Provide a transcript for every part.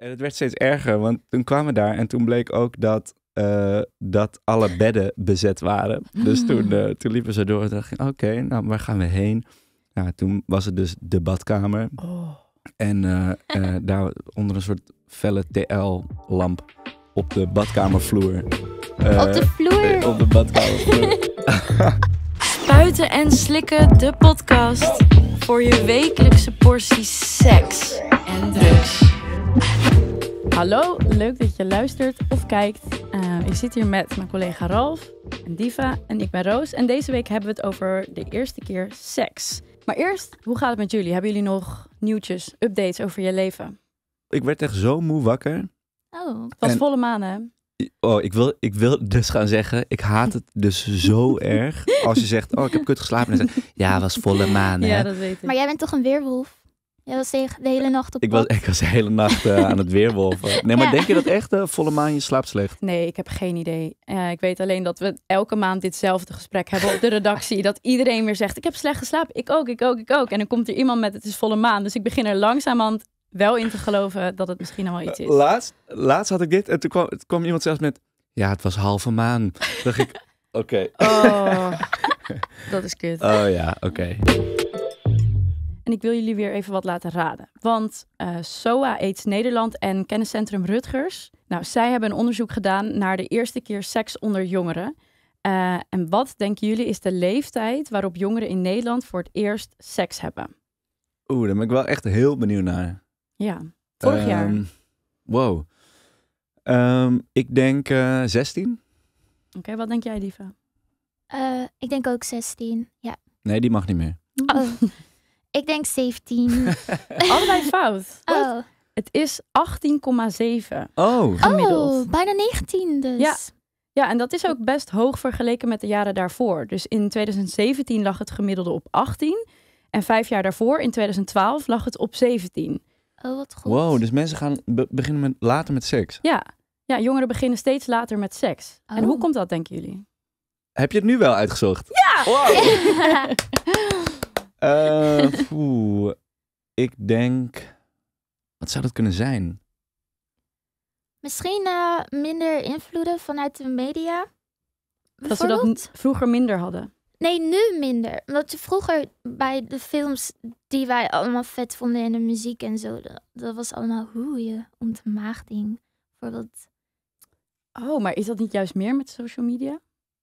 En het werd steeds erger, want toen kwamen we daar en toen bleek ook dat, eh, dat alle bedden bezet waren. Dus hmm. toen, eh, toen liepen ze door en dachten, oké, nou waar gaan we heen? Nou, toen was het dus de badkamer. Oh. En eh, daar onder een soort felle TL-lamp op de badkamervloer. op de vloer? op de badkamervloer. Spuiten en slikken, de podcast. Voor je wekelijkse portie seks en drugs. Hallo, leuk dat je luistert of kijkt. Eh, ik zit hier met mijn collega Ralf en Diva en ik ben Roos. En deze week hebben we het over de eerste keer seks. Maar eerst, hoe gaat het met jullie? Hebben jullie nog nieuwtjes, updates over je leven? Ik werd echt zo moe wakker. Oh, het was volle maan hè? Oh, ik wil, ik wil dus gaan zeggen, ik haat het dus zo erg. Als je zegt, oh, ik heb kut geslapen. En zegt, ja, was volle maan. Hè? Ja, dat weet ik. Maar jij bent toch een weerwolf? Je was de hele nacht op ik was, ik was de hele nacht eh, aan het weerwolven. Nee, maar denk je dat echt, uh, volle maan, je slaapt slecht? Nee, ik heb geen idee. ik weet alleen dat we elke maand ditzelfde gesprek hebben op de redactie. dat iedereen weer zegt, ik heb slecht geslapen. Ik ook, ik ook, ik ook. En dan komt er iemand met, het is volle maan. Dus ik begin er langzamerhand wel in te geloven dat het misschien al iets is. Laatst, laatst had ik dit en toen kwam, kwam iemand zelfs met, ja, het was halve maan. dacht ik, oké. Oh, dat is kut. Oh ja, oké. En ik wil jullie weer even wat laten raden. Want eh, SOA Aids Nederland en kenniscentrum Rutgers, nou, zij hebben een onderzoek gedaan naar de eerste keer seks onder jongeren. Eh, en wat denken jullie is de leeftijd waarop jongeren in Nederland voor het eerst seks hebben? Oeh, daar ben ik wel echt heel benieuwd naar. Ja, vorig jaar. Ehm, wow. Ehm, ik denk uh, eh, 16. Oké, wat denk jij, Diva? ik denk ook 16, ja. Nee, die mag niet meer. Oh. Ik denk 17. Allebei fout. Oh. Het is 18,7 Oh, gemiddeld. Oh, bijna 19 dus. Ja. Ja, en dat is ook best hoog vergeleken met de jaren daarvoor. Dus in 2017 lag het gemiddelde op 18. En vijf jaar daarvoor, in 2012, lag het op 17. Oh, wat goed. Wow, dus mensen gaan beginnen met, later met seks. Ja. ja, jongeren beginnen steeds later met seks. En hoe oh. komt dat, denken jullie? Heb je het nu wel uitgezocht? Ja! Wow. Uh, poeh, ik denk. Wat zou dat kunnen zijn? Misschien eh, minder invloeden vanuit de media. Dat ze dat vroeger minder hadden. Nee, nu minder. Omdat ze vroeger bij de films die wij allemaal vet vonden en de muziek en zo, dat, was allemaal hoe je om te ontmaagding. Bijvoorbeeld. Oh, maar is dat niet juist meer met social media?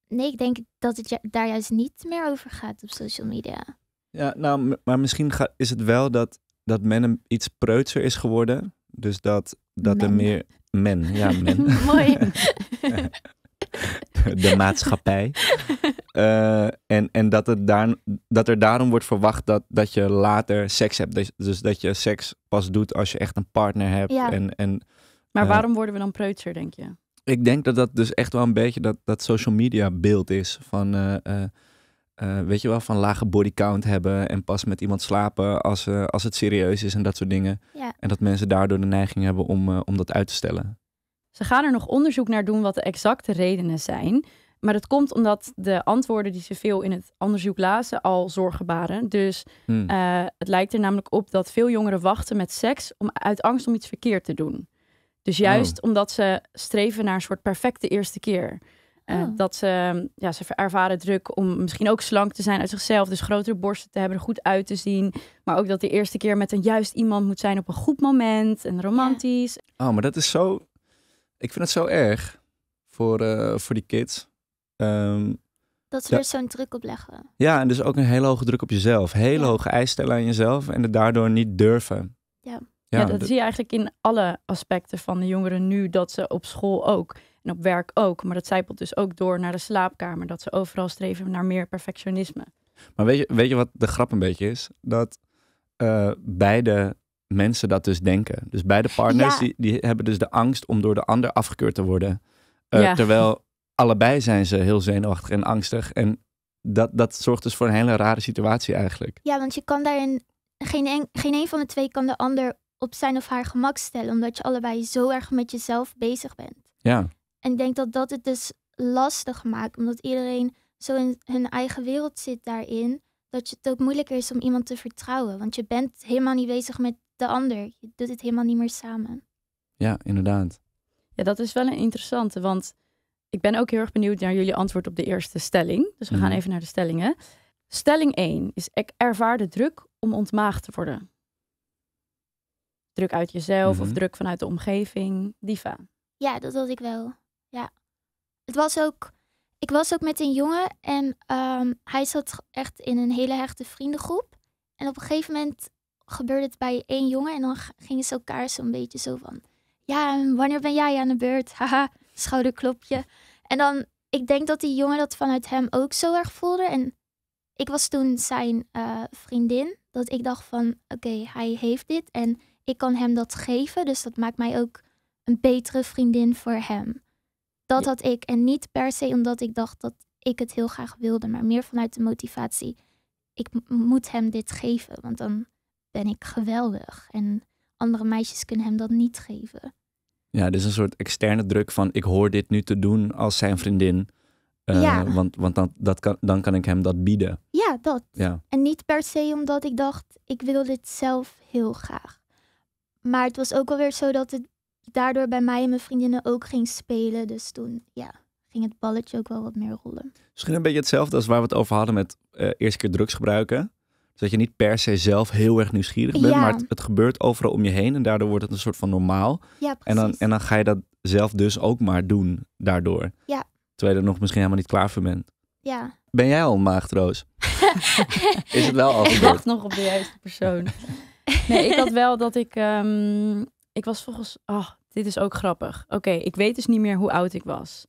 Nee, ik denk dat het daar juist niet meer over gaat op social media. Ja, nou, maar misschien ga, is het wel dat, dat men een, iets preutser is geworden. Dus dat, dat er meer... Men, ja, men. Mooi. de maatschappij. Eh, en en dat, het daar, dat er daarom wordt verwacht dat, dat je later seks hebt. Dus, dus dat je seks pas doet als je echt een partner hebt. Ja. En, en, maar eh, waarom worden we dan preutser, denk je? Ik denk dat dat dus echt wel een beetje dat, dat social media beeld is. Van eh, eh, weet je wel, van lage bodycount hebben en pas met iemand slapen als, eh, als het serieus is en dat soort dingen. En dat mensen daardoor de neiging hebben om, eh, om dat uit te stellen. Ze gaan er nog onderzoek naar doen wat de exacte redenen zijn. Maar dat komt omdat de antwoorden die ze veel in het onderzoek lazen al zorgen waren. Dus hmm. het lijkt er namelijk op dat veel jongeren wachten met seks om, uit angst om iets verkeerd te doen. Dus oh. juist omdat ze streven naar een soort perfecte eerste keer. Eh, oh. Dat ze, ja, ze ervaren druk om misschien ook slank te zijn uit zichzelf. Dus grotere borsten te hebben, er goed uit te zien. Maar ook dat de eerste keer met een juist iemand moet zijn op een goed moment en romantisch. Oh, maar dat is zo. Ik vind het zo erg voor, eh, voor die kids. Ehm, dat ze er zo'n druk op leggen. Ja, en dus ook een hele hoge druk op jezelf. Hele hoge eisen stellen aan jezelf en het daardoor niet durven. Ja, ja, dat zie je eigenlijk in alle aspecten van de jongeren nu, dat ze op school ook op werk ook. Maar dat zijpelt dus ook door naar de slaapkamer. Dat ze overal streven naar meer perfectionisme. Maar weet je, weet je wat de grap een beetje is? Dat eh, beide mensen dat dus denken. Dus beide partners die, die hebben dus de angst om door de ander afgekeurd te worden. Eh, terwijl allebei zijn ze heel zenuwachtig en angstig. En dat, dat zorgt dus voor een hele rare situatie eigenlijk. Ja, want je kan daarin. Geen een, geen een van de twee kan de ander op zijn of haar gemak stellen. Omdat je allebei zo erg met jezelf bezig bent. Ja. En ik denk dat dat het dus lastig maakt, omdat iedereen zo in hun eigen wereld zit daarin, dat het ook moeilijker is om iemand te vertrouwen. Want je bent helemaal niet bezig met de ander. Je doet het helemaal niet meer samen. Ja, inderdaad. Ja, dat is wel een interessante, want ik ben ook heel erg benieuwd naar jullie antwoord op de eerste stelling. Dus we gaan mhm. even naar de stellingen. Stelling 1 is: ik ervaar de druk om ontmaagd te worden. Druk uit jezelf of mhm. druk vanuit de omgeving. Diva. Ja, dat had ik wel. Ja. Het was ook. Ik was ook met een jongen en ehm, hij zat echt in een hele hechte vriendengroep. En op een gegeven moment gebeurde het bij één jongen en dan gingen ze elkaar zo'n beetje zo van... Ja, wanneer ben jij aan de beurt? Haha, schouderklopje. En dan, ik denk dat die jongen dat vanuit hem ook zo erg voelde. En ik was toen zijn eh, vriendin. Dat ik dacht van, oké, hij heeft dit en ik kan hem dat geven. Dus dat maakt mij ook een betere vriendin voor hem. Dat had ik. En niet per se omdat ik dacht dat ik het heel graag wilde, maar meer vanuit de motivatie. Ik moet hem dit geven, want dan ben ik geweldig. En andere meisjes kunnen hem dat niet geven. Ja, dus een soort externe druk van ik hoor dit nu te doen als zijn vriendin. Eh, ja. Want, want dan, dat kan, dan kan ik hem dat bieden. Ja, dat. Ja. En niet per se omdat ik dacht, ik wil dit zelf heel graag. Maar het was ook alweer zo dat het daardoor bij mij en mijn vriendinnen ook ging spelen. Dus toen ja, ging het balletje ook wel wat meer rollen. Misschien een beetje hetzelfde als waar we het over hadden met uh, eh, eerste keer drugs gebruiken. Dus dat je niet per se zelf heel erg nieuwsgierig bent, maar het, gebeurt overal om je heen en daardoor wordt het een soort van normaal. Ja, en, dan, en dan ga je dat zelf dus ook maar doen daardoor. Ja. Terwijl je er nog misschien helemaal niet klaar voor bent. Ja. Ben jij al maagdroos? Is het wel al Ik wacht nog op de juiste persoon. Nee, ik had wel dat ik ehm, ik was volgens. Oh, dit is ook grappig. Oké, ik weet dus niet meer hoe oud ik was.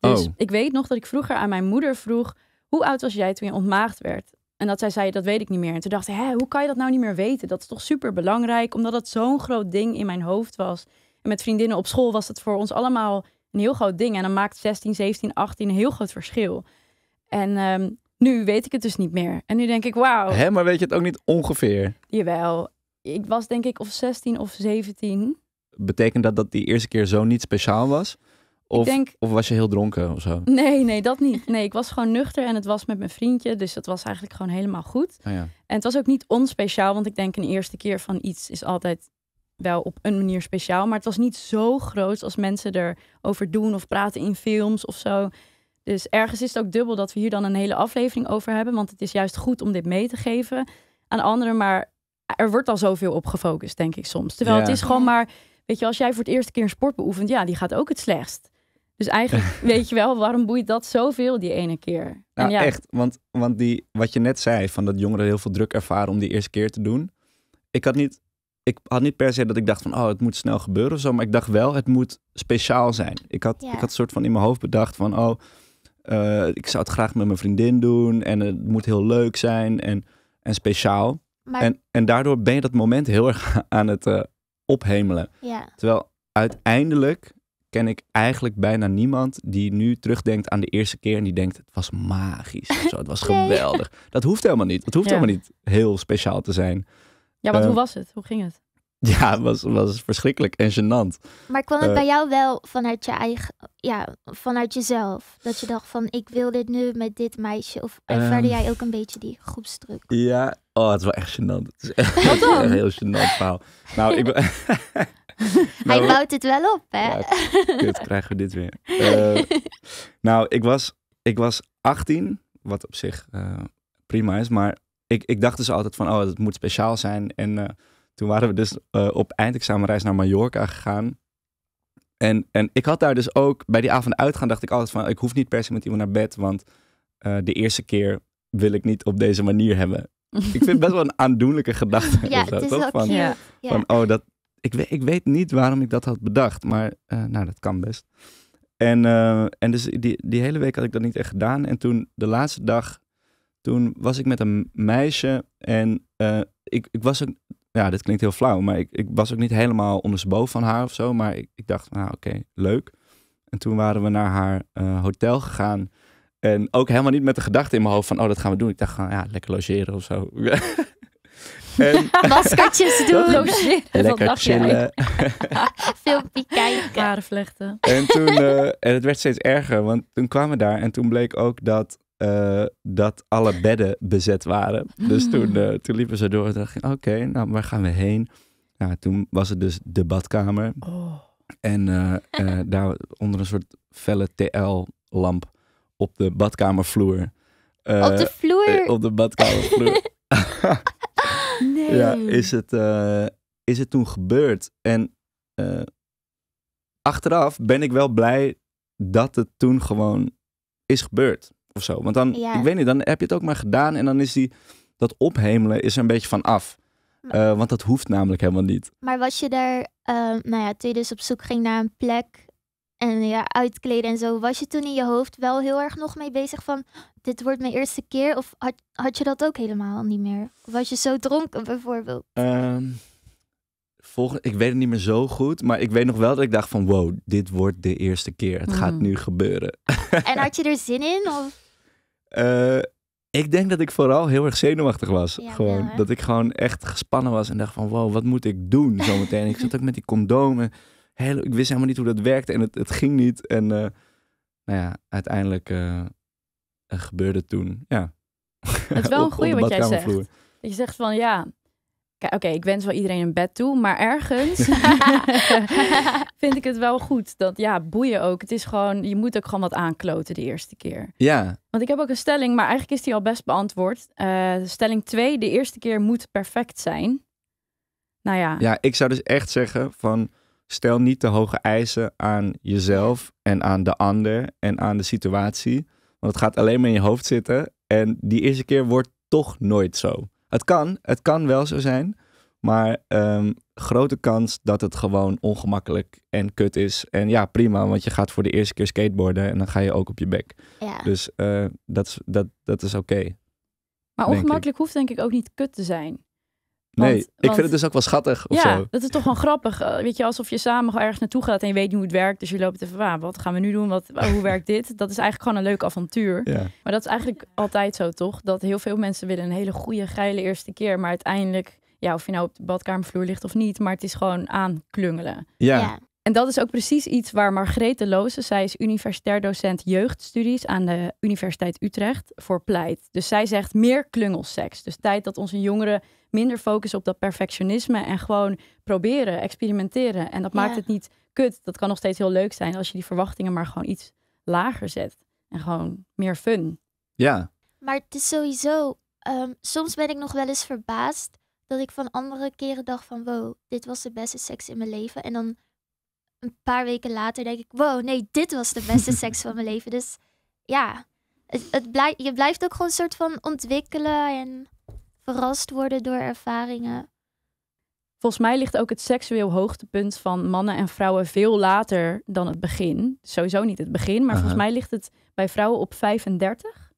Dus oh. ik weet nog dat ik vroeger aan mijn moeder vroeg: hoe oud was jij toen je ontmaagd werd? En dat zij zei: dat weet ik niet meer. En toen dacht ik: hè, hoe kan je dat nou niet meer weten? Dat is toch super belangrijk, omdat dat zo'n groot ding in mijn hoofd was. En met vriendinnen op school was dat voor ons allemaal een heel groot ding. En dan maakt 16, 17, 18 een heel groot verschil. En ehm, nu weet ik het dus niet meer. En nu denk ik, wauw. Hé, maar weet je het ook niet ongeveer? Jawel ik was denk ik of 16 of 17. Betekent dat dat die eerste keer zo niet speciaal was? Of, of was je heel dronken of zo? Nee, nee, dat niet. Nee, ik was gewoon nuchter en het was met mijn vriendje. Dus dat was eigenlijk gewoon helemaal goed. Ah, ja. En het was ook niet onspeciaal, want ik denk een eerste keer van iets is altijd wel op een manier speciaal. Maar het was niet zo groot als mensen erover doen of praten in films of zo. Dus ergens is het ook dubbel dat we hier dan een hele aflevering over hebben. Want het is juist goed om dit mee te geven aan anderen. Maar er wordt al zoveel op gefocust, denk ik soms. Terwijl het is gewoon maar, weet je, als jij voor het eerste keer een sport beoefent, ja, die gaat ook het slechtst. Dus eigenlijk weet je wel, waarom boeit dat zoveel die ene keer? Nou, ja. echt, want, want die, wat je net zei, van dat jongeren heel veel druk ervaren om die eerste keer te doen. Ik had niet, ik had niet per se dat ik dacht van, oh, het moet snel gebeuren of zo. Maar ik dacht wel, het moet speciaal zijn. Ik had, ik had een soort van in mijn hoofd bedacht van, oh, eh, ik zou het graag met mijn vriendin doen. En het moet heel leuk zijn en, en speciaal. En, en daardoor ben je dat moment heel erg aan het eh, ophemelen. Ja. Terwijl uiteindelijk ken ik eigenlijk bijna niemand die nu terugdenkt aan de eerste keer en die denkt: het was magisch. zo, het was geweldig. Dat hoeft helemaal niet. Het hoeft helemaal niet heel speciaal te zijn. Ja, want eh, hoe was het? Hoe ging het? Ja, het was, was verschrikkelijk en gênant. Maar kwam het eh, bij jou wel vanuit je eigen, ja, vanuit jezelf? Dat je dacht van, ik wil dit nu met dit meisje. Of ervaarde ehm. jij ook een beetje die groepsdruk? Ja, Oh, het is wel echt gênant. Het is echt, een heel gênant verhaal. Nou, ik Hij nou, bouwt het wel op, hè? Ja, kut, krijgen we dit weer. Eh, nou, ik was, ik was 18, wat op zich eh, prima is. Maar ik, ik dacht dus altijd van, oh, dat moet speciaal zijn. En eh, toen waren we dus op eindexamenreis naar Mallorca gegaan. En, en ik had daar dus ook, bij die avond uitgaan dacht ik altijd van, ik hoef niet per se met iemand naar bed. Want de eerste keer wil ik niet op deze manier hebben ik vind het best wel een aandoenlijke gedachte. Ja, zo, het is van, oh, dat, ik, weet, ik weet niet waarom ik dat had bedacht, maar eh, nou, dat kan best. En, eh, en dus die, die hele week had ik dat niet echt gedaan. En toen, de laatste dag, toen was ik met een meisje. En eh, ik, ik was ook, ja, dit klinkt heel flauw, maar ik, ik was ook niet helemaal ondersteboven van haar of zo. Maar ik, ik dacht, nou oké, leuk. En toen waren we naar haar hotel gegaan. En ook helemaal niet met de gedachte in mijn hoofd van, oh, dat gaan we doen. Ik dacht gewoon, ja, lekker logeren of zo. en... Maskertjes doen, logeren. Lekker chillen. Filmpje kijken. Klare vlechten. En, toen, eh, en het werd steeds erger, want toen kwamen we daar en toen bleek ook dat, eh, dat alle bedden bezet waren. Dus hmm. toen, eh, toen liepen ze door en dacht oké, nou, waar gaan we heen? Nou, toen was het dus de badkamer. Oh. En daar onder een soort felle TL-lamp op de badkamervloer. Eh, op de vloer? Eh, op de badkamervloer. nee. is het, eh, is het toen gebeurd. En achteraf ben ik wel blij dat het toen gewoon is gebeurd. Of zo. Want dan, ja. ik weet niet, dan heb je het ook maar gedaan. En dan is die, dat ophemelen is er een beetje van af. want dat hoeft namelijk helemaal niet. Maar was je daar, nou ja, toen je dus op zoek ging naar een plek en ja, uitkleden en zo. Was je toen in je hoofd wel heel erg nog mee bezig van dit wordt mijn eerste keer? Of had, had je dat ook helemaal niet meer? Of was je zo dronken bijvoorbeeld? Um, ehm, volgende, ik weet het niet meer zo goed, maar ik weet nog wel dat ik dacht van wow, dit wordt de eerste keer. Het gaat mhm. nu gebeuren. En had je er zin in? Of? Eh, ik denk dat ik vooral heel erg zenuwachtig was. gewoon, dat ik gewoon echt gespannen was en dacht van wow, wat moet ik doen zometeen? ik zat ook met die condomen ik wist helemaal niet hoe dat werkte en het, het ging niet. En eh, nou ja, uiteindelijk uh, gebeurde toen, ja. Het is wel een goede wat jij zegt. Dat je zegt van, ja, oké, ik wens wel iedereen een bed toe, maar ergens vind ik het wel goed dat ja, boeien ook. Het is gewoon, je moet ook gewoon wat aankloten de eerste keer. Ja. Want ik heb ook een stelling, maar eigenlijk is die al best beantwoord. Eh, stelling 2, de eerste keer moet perfect zijn. Nou ja. Ja, ik zou dus echt zeggen van Stel niet te hoge eisen aan jezelf en aan de ander en aan de situatie. Want het gaat alleen maar in je hoofd zitten. En die eerste keer wordt toch nooit zo. Het kan, het kan wel zo zijn. Maar ehm, grote kans dat het gewoon ongemakkelijk en kut is. En ja, prima, want je gaat voor de eerste keer skateboarden en dan ga je ook op je bek. Ja. Dus uh, dat, dat, dat is oké. maar ongemakkelijk hoeft denk ik ook niet kut te zijn nee, ik vind het dus ook wel schattig. ja, dat is toch wel grappig. Eh, weet je, alsof je samen ergens naartoe gaat en je weet niet hoe het werkt. Dus je loopt even, ah, wat gaan we nu doen? Wat, hoe werkt dit? Dat is eigenlijk gewoon een leuk avontuur. Maar dat is eigenlijk altijd zo, toch? Dat heel veel mensen willen een hele goede, geile eerste keer. Maar uiteindelijk, ja, of je nou op de badkamervloer ligt of niet. Maar het is gewoon aanklungelen. ja. En dat is ook precies iets waar Margrethe Loosen, zij is universitair docent jeugdstudies aan de Universiteit Utrecht, voor pleit. Dus zij zegt meer klungelseks. Dus tijd dat onze jongeren minder focussen op dat perfectionisme en gewoon proberen, experimenteren. En dat maakt het niet kut. Dat kan nog steeds heel leuk zijn als je die verwachtingen maar gewoon iets lager zet. En gewoon meer fun. Ja. Maar het is sowieso, ehm, soms ben ik nog wel eens verbaasd dat ik van andere keren dacht van wow, dit was de beste seks in mijn leven. En dan een paar weken later denk ik, wow, nee, dit was de beste seks van mijn leven. Dus ja, het, het blijf, je blijft ook gewoon een soort van ontwikkelen en verrast worden door ervaringen. Volgens mij ligt ook het seksueel hoogtepunt van mannen en vrouwen veel later dan het begin. Sowieso niet het begin, maar volgens mij ligt het bij vrouwen op 35.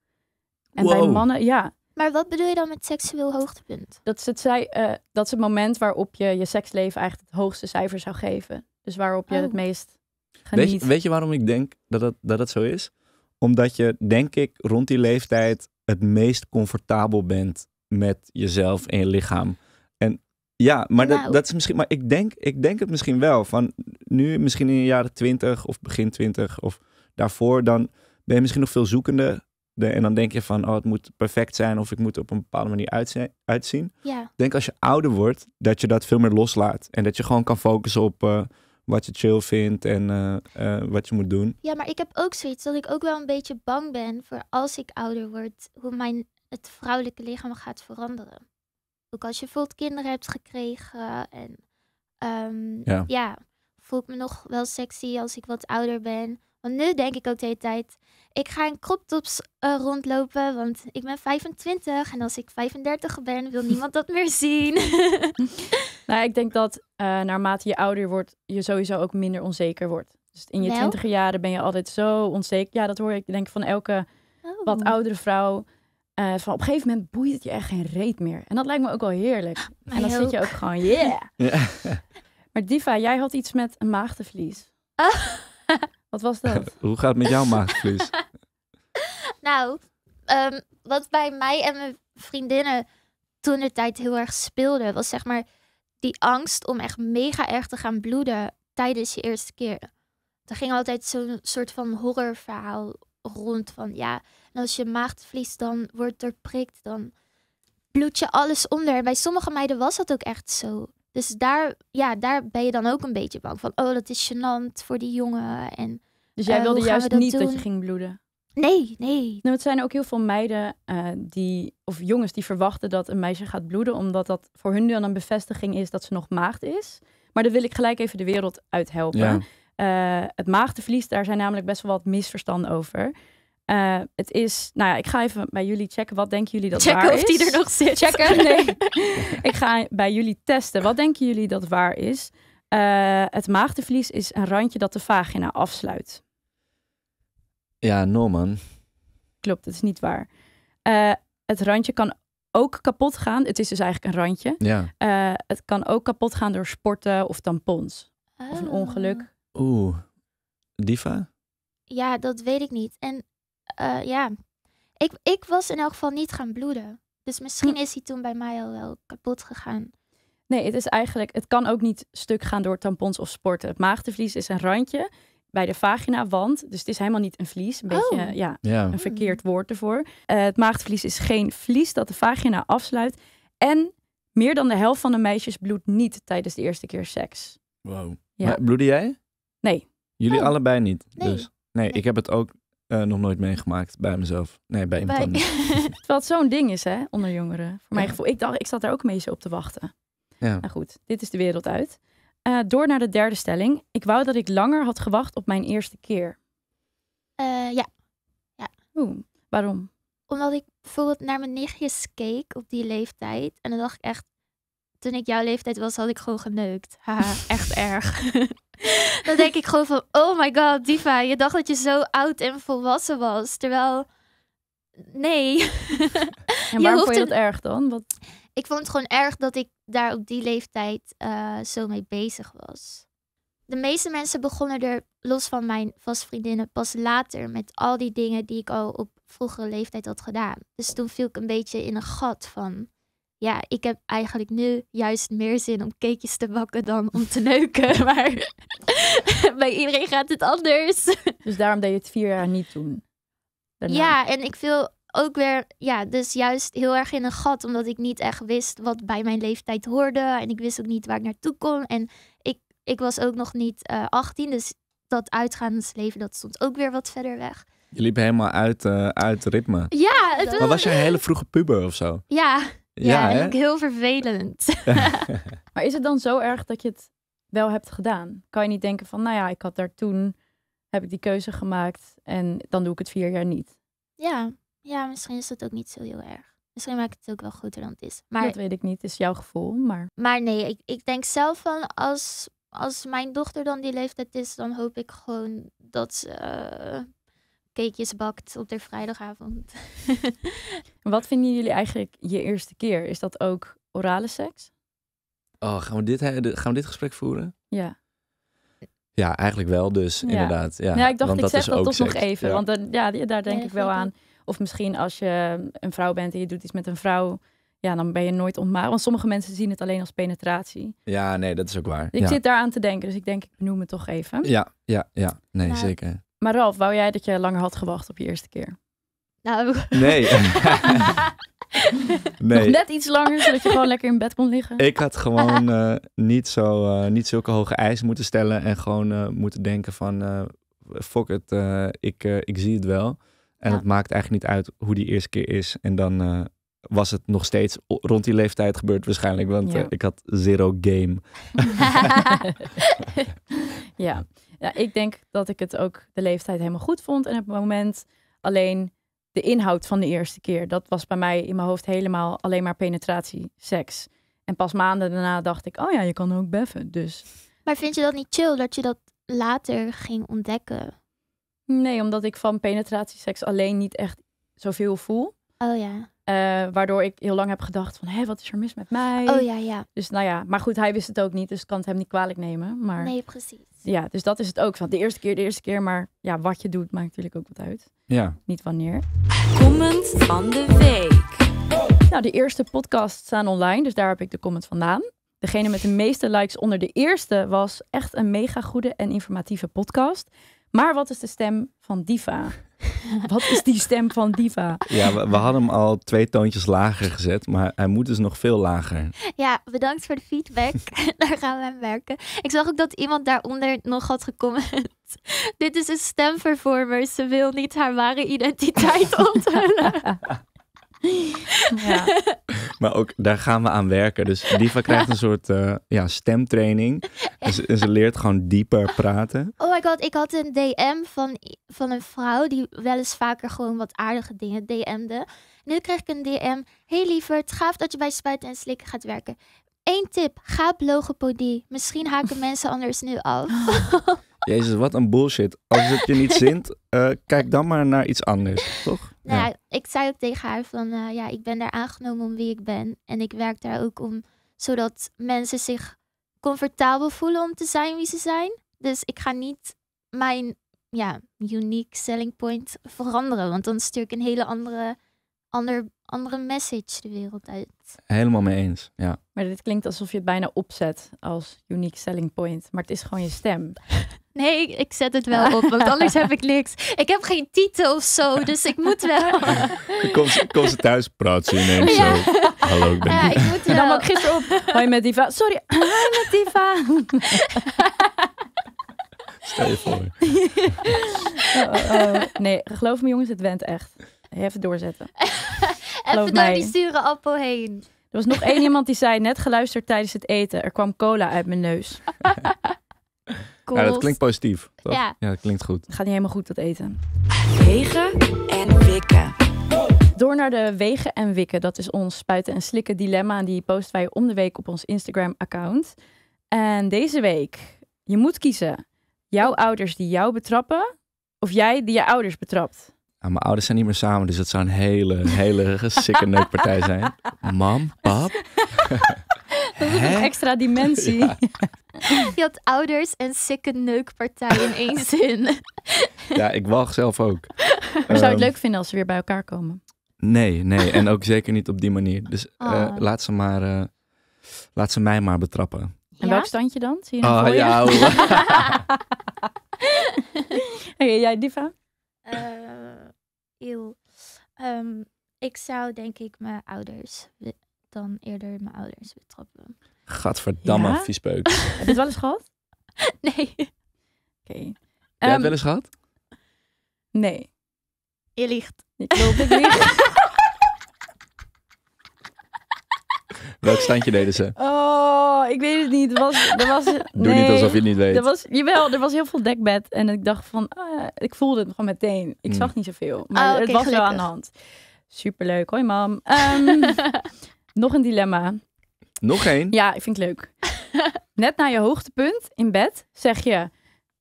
En bij mannen, ja. Maar wat bedoel je dan met seksueel hoogtepunt? Dat eh, dat is het moment waarop je je seksleven eigenlijk het hoogste cijfer zou geven. Dus waarop je het oh. meest geniet. Weet je, waarom ik denk dat dat, dat zo is? Omdat je, denk ik, rond die leeftijd het meest comfortabel bent met jezelf en je lichaam. En ja, maar dat, nou. dat is misschien. Maar ik denk, ik denk het misschien wel. Van nu, misschien in de jaren twintig of begin twintig of daarvoor, dan ben je misschien nog veel zoekende. en dan denk je van, oh, het moet perfect zijn of ik moet op een bepaalde manier uitzien. uitzien. Ja. Ik denk als je ouder wordt, dat je dat veel meer loslaat. En dat je gewoon kan focussen op, eh, wat je chill vindt en eh, eh, wat je moet doen. Ja, maar ik heb ook zoiets dat ik ook wel een beetje bang ben voor als ik ouder word, hoe mijn, het vrouwelijke lichaam gaat veranderen. Ook als je bijvoorbeeld kinderen hebt gekregen en ehm, ja. ja. voel ik me nog wel sexy als ik wat ouder ben. Want nu denk ik ook de hele tijd, ik ga in croptops uh, rondlopen, want ik ben 25. En als ik 35 ben, wil niemand dat meer zien. nou, ik denk dat eh, naarmate je ouder wordt, je sowieso ook minder onzeker wordt. Dus in je Wel? twintiger jaren ben je altijd zo onzeker. Ja, dat hoor ik denk van elke oh. wat oudere vrouw. Eh, van op een gegeven moment boeit het je echt geen reet meer. En dat lijkt me ook wel heerlijk. Ah, en dan zit je ook gewoon, yeah. Maar Diva, jij had iets met een maagdenvlies. Oh. Wat was dat? Hoe gaat het met jouw maagdenvlies? Nou, ehm, wat bij mij en mijn vriendinnen toen de tijd heel erg speelde, was zeg maar die angst om echt mega erg te gaan bloeden tijdens je eerste keer. Er ging altijd zo'n soort van horrorverhaal rond van ja, en als je maagd dan wordt er prikt, dan bloed je alles onder. En bij sommige meiden was dat ook echt zo. Dus daar, ja, daar ben je dan ook een beetje bang van. Oh, dat is gênant voor die jongen. En, dus jij eh, wilde juist niet dat je ging bloeden? Nee, nee. Nou, het zijn ook heel veel meiden eh, die, of jongens die verwachten dat een meisje gaat bloeden, omdat dat voor hun dan een bevestiging is dat ze nog maagd is. Maar daar wil ik gelijk even de wereld uit helpen. Ja. Eh, het maagdenverlies, daar zijn namelijk best wel wat misverstanden over. Eh, het is, nou ja, ik ga even bij jullie checken. Wat denken jullie dat waar is? Checken of die er nog zit. Checken, nee. ik ga bij jullie testen. Wat denken jullie dat waar is? het maagdenverlies is een randje dat de vagina afsluit. Ja, no man. Klopt, het is niet waar. Eh, het randje kan ook kapot gaan. Het is dus eigenlijk een randje. Ja. Eh, het kan ook kapot gaan door sporten of tampons. Of een ah. ongeluk. Oeh. Diva? Ja, dat weet ik niet. En eh, ja, ik, ik was in elk geval niet gaan bloeden. Dus misschien hm. is hij toen bij mij al wel kapot gegaan. Nee, het is eigenlijk, het kan ook niet stuk gaan door tampons of sporten. Het maagdevlies is een randje bij de vaginawand. Dus het is helemaal niet een vlies. Een beetje oh. ja, een verkeerd woord ervoor. Eh, het maagdvlies is geen vlies dat de vagina afsluit. En meer dan de helft van de meisjes bloedt niet tijdens de eerste keer seks. Wow. Maar bloedde jij? Nee. Jullie oh. allebei niet? Dus. Nee. Dus. Nee, ik heb het ook eh, nog nooit meegemaakt bij mezelf. Nee, bij iemand bij... anders. Terwijl het zo'n ding is, hè, onder jongeren. Voor mijn gevoel. Ik dacht, ik zat daar ook mee op te wachten. Ja. Nou goed, dit is de wereld uit. Eh, door naar de derde stelling. Ik wou dat ik langer had gewacht op mijn eerste keer. Eh, ja. ja. waarom? Omdat ik bijvoorbeeld naar mijn nichtjes keek op die leeftijd. En dan dacht ik echt, toen ik jouw leeftijd was, had ik gewoon geneukt. Haha, echt erg. dan denk ik gewoon van, oh my god, diva. Je dacht dat je zo oud en volwassen was. Terwijl Nee. en waarom vond je dat erg dan? Wat... Ik vond het gewoon erg dat ik daar op die leeftijd eh, zo mee bezig was. De meeste mensen begonnen er, los van mijn vastvriendinnen, pas later met al die dingen die ik al op vroegere leeftijd had gedaan. Dus toen viel ik een beetje in een gat van, ja, ik heb eigenlijk nu juist meer zin om cakejes te bakken dan om te neuken. Maar bij iedereen gaat het anders. Dus daarom deed je het vier jaar niet toen? Ja, en ik viel ook weer, ja, dus juist heel erg in een gat, omdat ik niet echt wist wat bij mijn leeftijd hoorde. En ik wist ook niet waar ik naartoe kon. En ik, ik was ook nog niet uh, eh, 18, dus dat uitgaansleven, dat stond ook weer wat verder weg. Je liep helemaal uit, eh, uit ritme. Ja, het was... Maar was je een hele vroege puber of zo? Ja, ja, ja heel vervelend. maar is het dan zo erg dat je het wel hebt gedaan? Kan je niet denken van, nou ja, ik had daar toen heb ik die keuze gemaakt en dan doe ik het vier jaar niet. Ja, ja misschien is dat ook niet zo heel erg. Misschien maakt het ook wel goeder dan het is. Maar, dat weet ik niet, is jouw gevoel. Maar, maar nee, ik, ik denk zelf van als, als mijn dochter dan die leeftijd is, dan hoop ik gewoon dat ze uh, cakejes bakt op de vrijdagavond. Wat vinden jullie eigenlijk je eerste keer? Is dat ook orale seks? Oh, gaan we dit, gaan we dit gesprek voeren? Ja. Ja, eigenlijk wel dus, ja. inderdaad. Ja, ja ik dacht, ik zeg dat toch nog even. Want dan, ja, daar denk ik wel aan. Of misschien als je een vrouw bent en je doet iets met een vrouw... Ja, dan ben je nooit ontmaagd. Want sommige mensen zien het alleen als penetratie. Ja, nee, dat is ook waar. Ik zit daar aan te denken, dus ik denk, ik benoem het toch even. Ja, ja, ja. Nee, zeker. Maar Ralf, wou jij dat je langer had gewacht op je eerste keer? Nou, nee. Nog net iets langer, zodat je gewoon lekker in bed kon liggen. Ik had gewoon eh, niet, zo, eh, niet zulke hoge eisen moeten stellen en gewoon eh, moeten denken van fuck it, ik, ik zie het wel. En het maakt eigenlijk niet uit hoe die eerste keer is. En dan was het nog steeds rond die leeftijd gebeurd waarschijnlijk, want ik had zero game. ja. ja, ik denk dat ik het ook de leeftijd helemaal goed vond en op het moment alleen de inhoud van de eerste keer. Dat was bij mij in mijn hoofd helemaal alleen maar penetratie, seks. En pas maanden daarna dacht ik, oh ja, je kan ook beffen. Dus. Maar vind je dat niet chill dat je dat later ging ontdekken? Nee, omdat ik van penetratieseks alleen niet echt zoveel voel. Oh ja. Eh, waardoor ik heel lang heb gedacht van, hé, wat is er mis met mij? Oh ja, ja. Dus nou ja, maar goed, hij wist het ook niet, dus ik kan het hem niet kwalijk nemen. Maar... Nee, precies. Ja, dus dat is het ook. Van de eerste keer, de eerste keer, maar ja, wat je doet maakt natuurlijk ook wat uit. Ja. Niet wanneer. Comment van de week. Nou, de eerste podcasts staan online, dus daar heb ik de comment vandaan. Degene met de meeste likes onder de eerste was echt een mega goede en informatieve podcast. Maar wat is de stem van Diva? Wat is die stem van diva? Ja, we, hadden hem al twee toontjes lager gezet, maar hij moet dus nog veel lager. Ja, bedankt voor de feedback. daar gaan we aan werken. Ik zag ook dat iemand daaronder nog had gecomment. Dit is een stemvervormer. Ze wil niet haar ware identiteit onthullen. Ja. Maar ook daar gaan we aan werken. Dus Diva krijgt een soort eh, ja, stemtraining. En ze, leert gewoon dieper praten. Oh my god, ik had een DM van, van een vrouw die wel eens vaker gewoon wat aardige dingen DM'de. Nu kreeg ik een DM. Hey lieverd, gaaf dat je bij spuiten en slikken gaat werken. Eén tip, ga op logopodie. Misschien haken mensen anders nu af. Oh. Jezus, wat een bullshit. Als het je niet zint, eh, kijk dan maar naar iets anders, toch? Nou, ja. ik zei ook tegen haar van, eh, ja, ik ben daar aangenomen om wie ik ben. En ik werk daar ook om, zodat mensen zich comfortabel voelen om te zijn wie ze zijn. Dus ik ga niet mijn, ja, unique selling point veranderen. Want dan stuur ik een hele andere, ander, andere message de wereld uit. Helemaal mee eens, ja. Maar dit klinkt alsof je het bijna opzet als unique selling point. Maar het is gewoon je stem. Nee, ik, zet het wel op, want anders heb ik niks. Ik heb geen titel of zo, dus ik moet wel. Ik kom, kom ze thuis praten ineens ja. zo. Hallo, ik ben ja, ik moet Dan ook gisteren op. Hoi met Diva. Sorry, hoi met Diva. Stel je voor. Oh, oh, oh. Nee, geloof me jongens, het went echt. Even doorzetten. Even door die zure appel heen. Er was nog één iemand die zei, net geluisterd tijdens het eten. Er kwam cola uit mijn neus. Ja, dat klinkt positief. Toch? Ja. ja, dat klinkt goed. gaat niet helemaal goed, dat eten. Wegen en wikken. Door naar de wegen en wikken. Dat is ons spuiten en slikken dilemma. En die posten wij om de week op ons Instagram-account. En deze week, je moet kiezen. Jouw ouders die jou betrappen, of jij die je ouders betrapt. Ja, mijn ouders zijn niet meer samen, dus dat zou een hele, hele sikke neukpartij zijn. Mam, pap. een extra dimensie. Je had ouders en sikke neukpartij in één zin. Ja, ik wacht zelf ook. Maar zou je het ehm, leuk vinden als ze weer bij elkaar komen? Nee, nee. En ook zeker niet op die manier. Dus eh, ah. laat, ze maar, eh, laat ze mij maar betrappen. En welk standje dan? Zie je ah, oh, ja. Oké, jij Diva? Eh, eeuw. Ehm, ik zou denk ik mijn ouders dan eerder mijn ouders betrappen. Gadverdamme, ja? viespeuk. Heb je het wel eens gehad? nee. Oké. Okay. wel eens gehad? Nee. Je liegt. Ik loop, het lieg. Welk standje deden ze? Oh, ik weet het niet. was, er was, Doe niet alsof je het niet weet. Er was, jawel, er was heel veel dekbed. En ik dacht van, ah, ik voelde het gewoon meteen. Ik hmm. zag niet zoveel. Ah, maar het was wel aan de hand. Superleuk. Hoi, mam. Ehm, nog een dilemma. Nog één? Ja, ik vind het leuk. Net na je hoogtepunt in bed zeg je: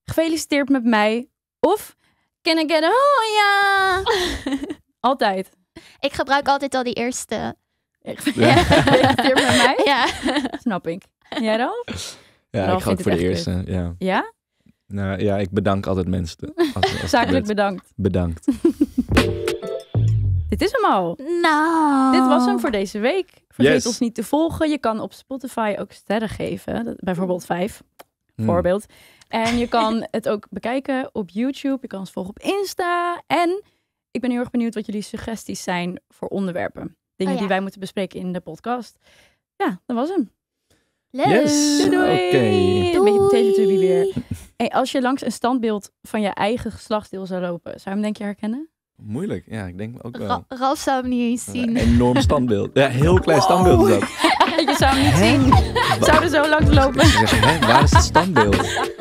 Gefeliciteerd met mij. Of Can I get a oh ja? altijd. Ik gebruik altijd al die eerste. Gefeliciteerd met mij? Ja. Snap ik. Jij dan? Ja, ik ga ook voor de eerste. Ja. ja? Nou ja, ik bedank altijd mensen. Zakelijk bedankt. Bedankt. Dit is hem al. Nou. Dit was hem voor deze week. Vergeet ons niet te volgen. Je kan op Spotify ook sterren geven. Bijvoorbeeld vijf. Hmm. Voorbeeld. En je kan het ook bekijken op YouTube. Je kan ons volgen op Insta. En ik ben heel erg benieuwd wat jullie suggesties zijn voor onderwerpen. Dingen oh die wij moeten bespreken in de podcast. Ja, dat was hem. Leuk. Yes. Doei. doei. Een beetje weer. als je langs een standbeeld van je eigen geslachtsdeel zou lopen, zou je hem denk je herkennen? Moeilijk, ja, ik denk ook wel. Ralf zou hem niet eens zien. Een enorm standbeeld. Ja, heel klein standbeeld is dat. Je zou hem niet zien. We zouden zo langs lopen. Waar is het standbeeld?